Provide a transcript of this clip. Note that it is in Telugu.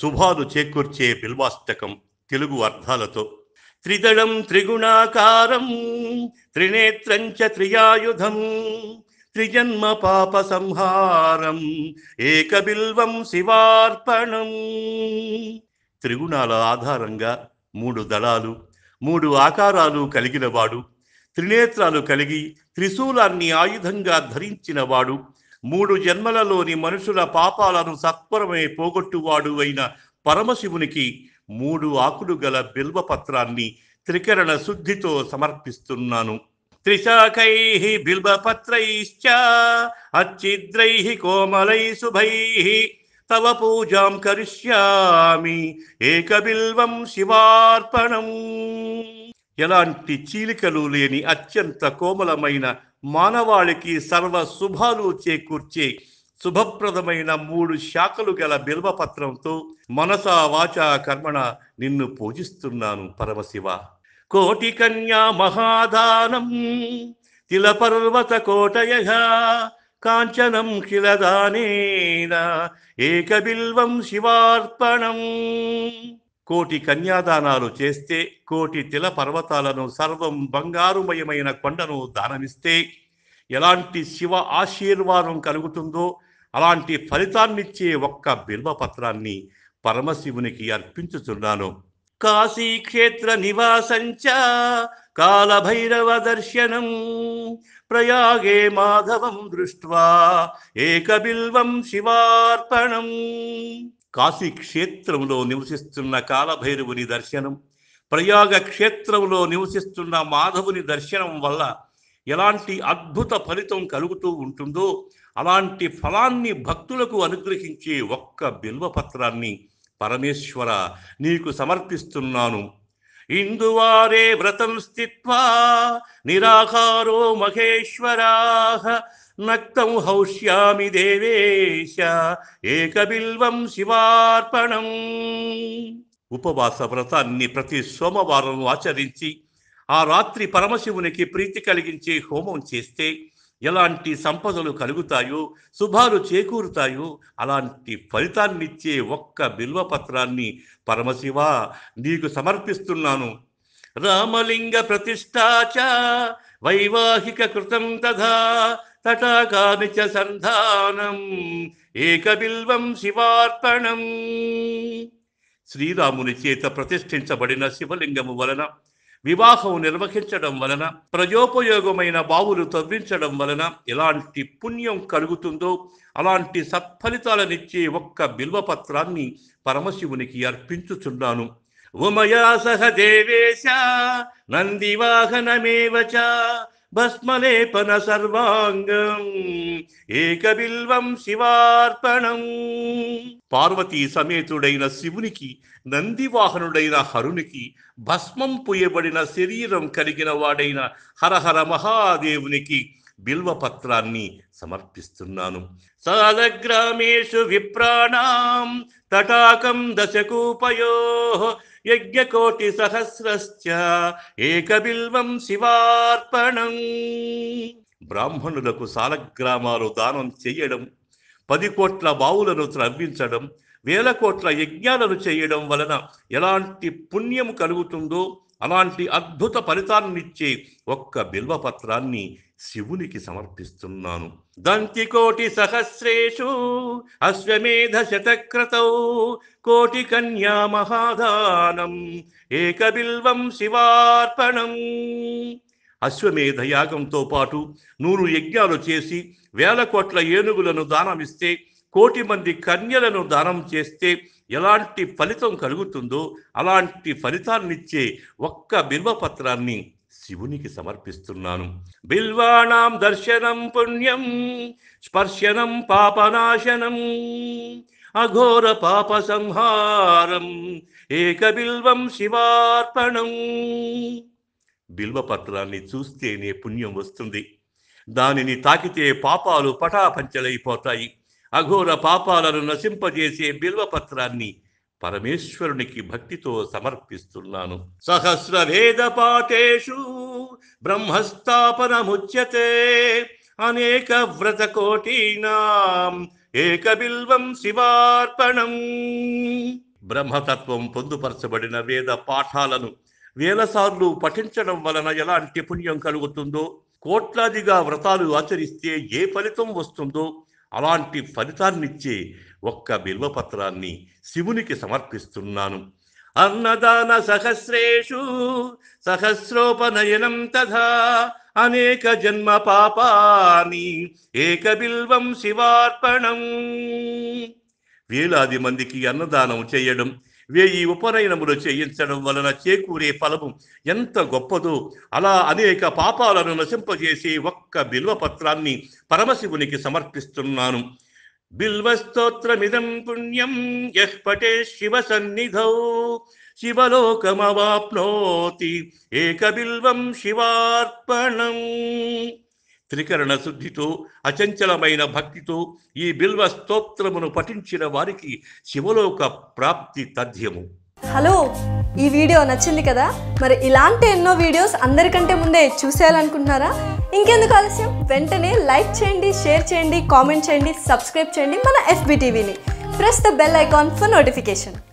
శుభాలు చేకూర్చే బిల్వాస్తకం తెలుగు అర్థాలతో త్రిదళం త్రిగుణాకారం త్రినేత్రం త్రియాయుధం త్రిజన్మ పాప సంహారం ఏకబిల్వం శివార్పణం త్రిగుణాల ఆధారంగా మూడు దళాలు మూడు ఆకారాలు కలిగినవాడు త్రినేత్రాలు కలిగి త్రిశూలాన్ని ఆయుధంగా ధరించినవాడు మూడు జన్మలలోని మనుషుల పాపాలను సత్వరమే పోగొట్టువాడు అయిన పరమశివునికి మూడు ఆకులు గల బిల్వపత్రాన్ని త్రికరణ శుద్ధితో సమర్పిస్తున్నాను త్రిశాఖై బిల్వపత్రైశ్చ అచ్చిద్రై కోమలై శుభై తవ పూజాం కరిష్యామి ఏకబిల్వం శివార్పణం ఎలాంటి చీలికలు లేని అత్యంత కోమలమైన మానవాళికి సర్వ శుభాలు చేకూర్చే శుభప్రదమైన మూడు శాఖలు గల బిల్వపత్రంతో మనస వాచ కర్మణ నిన్ను పూజిస్తున్నాను పరమశివ కోటి కన్యా మహాదానం తిలపర్వత కోటయ కాంచనం కిలదానేన ఏకబిల్వం శివార్పణం కోటి కన్యాదానాలు చేస్తే కోటి తిల పర్వతాలను సర్వం బంగారుమయమైన కొండను దానమిస్తే ఎలాంటి శివ ఆశీర్వాదం కలుగుతుందో అలాంటి ఫలితాన్నిచ్చే ఒక్క బిల్వపత్రాన్ని పరమశివునికి అర్పించుతున్నాను కాశీక్షేత్ర నివాసంచ కాలభైరవ దర్శనం ప్రయాగే మాధవం దృష్ట్వా ఏకబిల్వం శివార్పణం కాశీ క్షేత్రంలో నివసిస్తున్న కాలభైరవుని దర్శనం ప్రయాగ క్షేత్రంలో నివసిస్తున్న మాధవుని దర్శనం వల్ల ఎలాంటి అద్భుత ఫలితం కలుగుతూ ఉంటుందో అలాంటి ఫలాన్ని భక్తులకు అనుగ్రహించే ఒక్క బిల్వపత్రాన్ని పరమేశ్వర నీకు సమర్పిస్తున్నాను ఇందువారే వ్రతం స్థిత్వా నిరాహారో మహేశ్వరాహ నక్తం హౌష్యామి దేవేశ ఏకబిల్వం శివార్పణం ఉపవాస వ్రతాన్ని ప్రతి సోమవారం ఆచరించి ఆ రాత్రి పరమశివునికి ప్రీతి కలిగించే హోమం చేస్తే ఎలాంటి సంపదలు కలుగుతాయో శుభాలు చేకూరుతాయో అలాంటి ఫలితాన్నిచ్చే ఒక్క బిల్వపత్రాన్ని పరమశివ నీకు సమర్పిస్తున్నాను రామలింగ ప్రతిష్టాచ వైవాహిక కృతం తథా తటాకాని చ సంధానం ఏకబిల్వం శివార్పణం శ్రీరాముని చేత ప్రతిష్ఠించబడిన శివలింగము వలన వివాహం నిర్వహించడం వలన ప్రజోపయోగమైన బావులు తవ్వించడం వలన ఎలాంటి పుణ్యం కలుగుతుందో అలాంటి సత్ఫలితాలనిచ్చే ఒక్క బిల్వపత్రాన్ని పరమశివునికి అర్పించుచున్నాను ఉమయా సహ దేవేశ భస్మలేపన సర్వాంగం ఏకబిల్వం శివార్పణం పార్వతీ సమేతుడైన శివునికి నందివాహనుడైన హరునికి భస్మం పుయబడిన శరీరం కలిగిన వాడైన హరహర మహాదేవునికి బిల్వపత్రాన్ని సమర్పిస్తున్నాను సదగ్రామేషు విప్రాణం తటాకం దశకూపయో యజ్ఞకోటి సహస్రశ్చ ఏకబిల్వం శివార్పణం బ్రాహ్మణులకు సాలగ్రామాలు దానం చేయడం పది కోట్ల బావులను త్రవ్వించడం వేల కోట్ల యజ్ఞాలను చేయడం వలన ఎలాంటి పుణ్యం కలుగుతుందో అలాంటి అద్భుత ఫలితాన్నిచ్చే ఒక్క బిల్వపత్రాన్ని శివునికి సమర్పిస్తున్నాను దంతికోటి సహస్రేషు అశ్వమేధ శతక్రత కోటి కన్యా మహాదానం ఏకబిల్వం శివార్పణం అశ్వమేధ యాగంతో పాటు నూరు యజ్ఞాలు చేసి వేల కోట్ల ఏనుగులను దానమిస్తే కోటి మంది కన్యలను దానం చేస్తే ఎలాంటి ఫలితం కలుగుతుందో అలాంటి ఫలితాన్నిచ్చే ఒక్క బిల్వపత్రాన్ని శివునికి సమర్పిస్తున్నాను బిల్వాణం దర్శనం పుణ్యం స్పర్శనం పాపనాశనం అఘోర పాప సంహారం ఏక బిల్వం శివార్పణం బిల్వ పత్రాన్ని చూస్తేనే పుణ్యం వస్తుంది దానిని తాకితే పాపాలు పటాపంచలైపోతాయి అఘోర పాపాలను నశింపజేసే బిల్వ పత్రాన్ని పరమేశ్వరునికి భక్తితో సమర్పిస్తున్నాను సహస్రవేద పాఠేషు బ్రహ్మస్థాపనముచ్యతే అనేక వ్రత కోటీనాం ఏక బిల్వం శివార్పణం బ్రహ్మతత్వం పొందుపరచబడిన వేద పాఠాలను వేలసార్లు పఠించడం వలన ఎలాంటి పుణ్యం కలుగుతుందో కోట్లాదిగా వ్రతాలు ఆచరిస్తే ఏ ఫలితం వస్తుందో అలాంటి ఫలితాన్నిచ్చే ఒక్క బిల్వపత్రాన్ని శివునికి సమర్పిస్తున్నాను అన్నదాన సహస్రేషు సహస్రోపనయనం తథా అనేక జన్మ పాపాని ఏక బిల్వం శివార్పణం వేలాది మందికి అన్నదానం చేయడం వేయి ఉపనయనములు చేయించడం వలన చేకూరే ఫలము ఎంత గొప్పదో అలా అనేక పాపాలను నశింపజేసి ఒక్క బిల్వపత్రాన్ని పరమశివునికి సమర్పిస్తున్నాను బిల్వస్తోత్రమిదం పుణ్యం యః శివ సన్నిధౌ శివలోకమవాప్నోతి ఏక బిల్వం శివార్పణం త్రికరణ శుద్ధితో అచంచలమైన భక్తితో ఈ బిల్వ స్తోత్రమును పఠించిన వారికి శివలోక ప్రాప్తి తథ్యము హలో ఈ వీడియో నచ్చింది కదా మరి ఇలాంటి ఎన్నో వీడియోస్ అందరికంటే ముందే చూసేయాలనుకుంటున్నారా ఇంకెందుకు ఆలస్యం వెంటనే లైక్ చేయండి షేర్ చేయండి కామెంట్ చేయండి సబ్స్క్రైబ్ చేయండి మన ఎఫ్బిటీవీని press the bell icon for notification